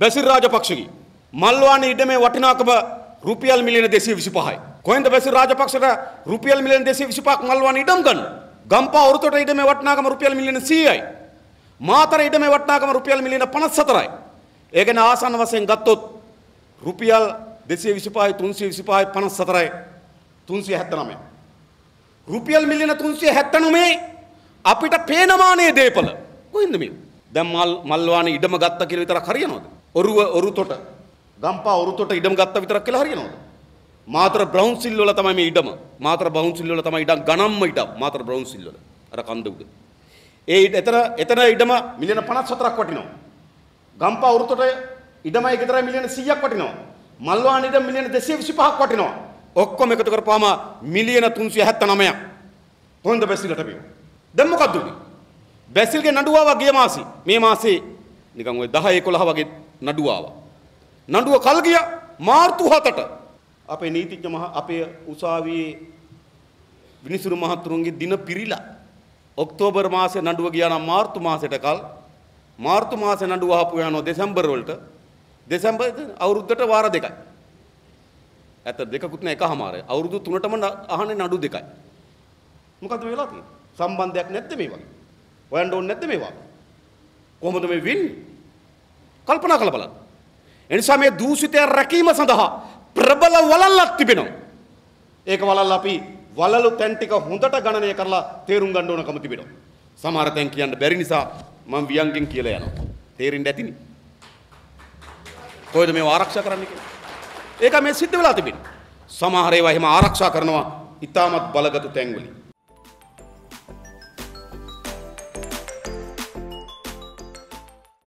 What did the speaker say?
බැසිර් රාජපක්ෂගේ මල්වාන ඉඩමේ වටිනාකම රුපියල් මිලියන 225යි. කොහෙන්ද බැසිර් රාජපක්ෂට රුපියල් මිලියන 225ක් මල්වාන ඉඩම් ගන්න? ගම්පා වෘතොට ඉඩමේ වටිනාකම රුපියල් මිලියන 100යි. මාතර ඉඩමේ වටිනාකම රුපියල් මිලියන 54යි. ඒ ගැන ආසන්න වශයෙන් ගත්තොත් රුපියල් 225යි 325යි 54යි 379යි. රුපියල් මිලියන 379 අපිට පේනමානේ දේපල. කොහෙන්ද මේ? දැන් මල් මල්වාන ඉඩම ගත්ත කියලා විතරක් හරියනවද? ඔරුව ඔරුතොට ගම්පා ඔරුතොට ඉඩම් ගත්ත විතරක් කියලා හරියනවද? මාතර බ්‍රවුන් සිල් වල තමයි මේ ඉඩම. මාතර බ්‍රවුන් සිල් වල තමයි ඉඩම් ගණන්ම ඉඩම්. මාතර බ්‍රවුන් සිල් වල. අර කන්ද උඩ. ඒ එතන එතන ඉඩම මිලියන 54ක් වටිනවා. ගම්පා ඔරුතොට ඉඩමයි ගෙදරයි මිලියන 100ක් වටිනවා. මල්වාන ඉඩම් මිලියන 225ක් වටිනවා. ඔක්කොම එකතු කරපුවාම මිලියන 379ක්. කොහොමද බැසිලට බිම? දැන් මොකද්ද උනේ? බැසිල්ගේ නඩුවාවක් ගිය මාසේ මේ මාසේ නිකන් ওই 10 11 වගේ නඩුව ආවා. නඩුව කල් ගියා මාර්තු 7ට. අපේ නීතිඥ මහ අපේ උසාවියේ විනිසුරු මහතුරුන්ගේ දින පිරිලා ඔක්තෝබර් මාසේ නඩුව ගියා නම් මාර්තු මාසෙට කල් මාර්තු මාසේ නඩුව ආපු යනවා දෙසැම්බර් වලට දෙසැම්බර් අවුරුද්දට වාර දෙකයි. ඇත්ත දෙකකුත් නෑ එකමාරයි. අවුරුදු 3ටම අහන්නේ නඩු දෙකයි. මොකද්ද වෙලා තියෙන්නේ? සම්බන්ධයක් නැද්ද මේ වගේ? හොයන්න ඕනේ නැද්ද මේවා? කොහොමද මේ වෙන්නේ? කල්පනා කළ බලන්න. එනිසා මේ දූෂිතය රැකීම සඳහා ප්‍රබල වලල්ලක් තිබෙනවා. ඒක වලල් අපි වලලු තැන් ටික හොඳට ගණනය කරලා තේරුම් ගන්න ඕනකම තිබෙනවා. සමහර තැන් කියන්න බැරි නිසා මම වියංගෙන් කියලා යනවා. තේරෙන්න ඇතිනේ. කොහෙද මේව ආරක්ෂා කරන්නේ කියලා. ඒක මේ සිද්ධ වෙලා තිබෙනවා. සමහර ඒවා එහෙම ආරක්ෂා කරනවා ඊටමත් බලගත් තැන්වලින්.